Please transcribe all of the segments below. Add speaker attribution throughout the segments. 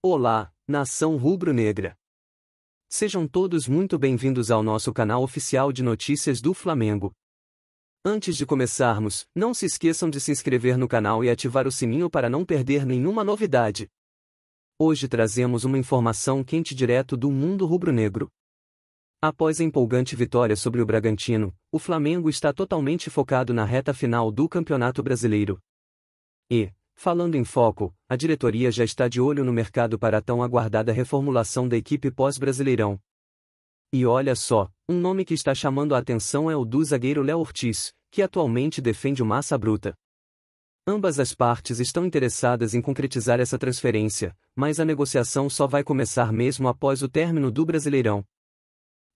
Speaker 1: Olá, nação rubro-negra. Sejam todos muito bem-vindos ao nosso canal oficial de notícias do Flamengo. Antes de começarmos, não se esqueçam de se inscrever no canal e ativar o sininho para não perder nenhuma novidade. Hoje trazemos uma informação quente direto do mundo rubro-negro. Após a empolgante vitória sobre o Bragantino, o Flamengo está totalmente focado na reta final do Campeonato Brasileiro. E, Falando em foco, a diretoria já está de olho no mercado para a tão aguardada reformulação da equipe pós-Brasileirão. E olha só, um nome que está chamando a atenção é o do zagueiro Léo Ortiz, que atualmente defende o Massa Bruta. Ambas as partes estão interessadas em concretizar essa transferência, mas a negociação só vai começar mesmo após o término do Brasileirão.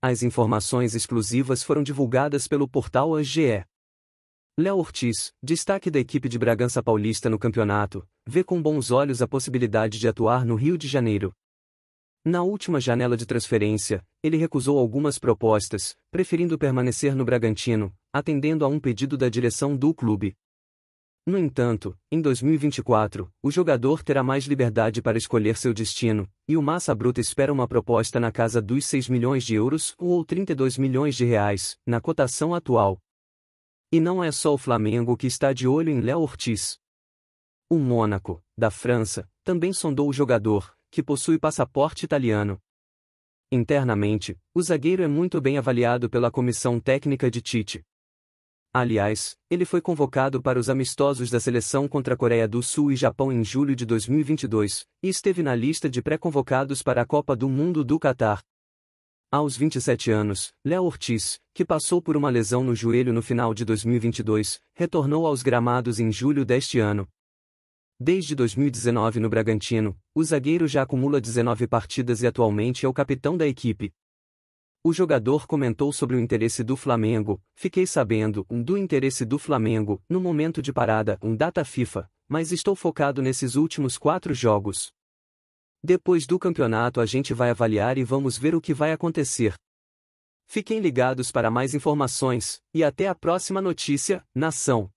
Speaker 1: As informações exclusivas foram divulgadas pelo portal AGE. Léo Ortiz, destaque da equipe de Bragança Paulista no campeonato, vê com bons olhos a possibilidade de atuar no Rio de Janeiro. Na última janela de transferência, ele recusou algumas propostas, preferindo permanecer no Bragantino, atendendo a um pedido da direção do clube. No entanto, em 2024, o jogador terá mais liberdade para escolher seu destino, e o Massa Bruta espera uma proposta na casa dos 6 milhões de euros ou 32 milhões de reais, na cotação atual. E não é só o Flamengo que está de olho em Léo Ortiz. O Mônaco, da França, também sondou o jogador, que possui passaporte italiano. Internamente, o zagueiro é muito bem avaliado pela comissão técnica de Tite. Aliás, ele foi convocado para os amistosos da seleção contra a Coreia do Sul e Japão em julho de 2022 e esteve na lista de pré-convocados para a Copa do Mundo do Catar. Aos 27 anos, Léo Ortiz, que passou por uma lesão no joelho no final de 2022, retornou aos gramados em julho deste ano. Desde 2019 no Bragantino, o zagueiro já acumula 19 partidas e atualmente é o capitão da equipe. O jogador comentou sobre o interesse do Flamengo, fiquei sabendo um do interesse do Flamengo, no momento de parada, um data FIFA, mas estou focado nesses últimos quatro jogos. Depois do campeonato a gente vai avaliar e vamos ver o que vai acontecer. Fiquem ligados para mais informações, e até a próxima notícia, nação!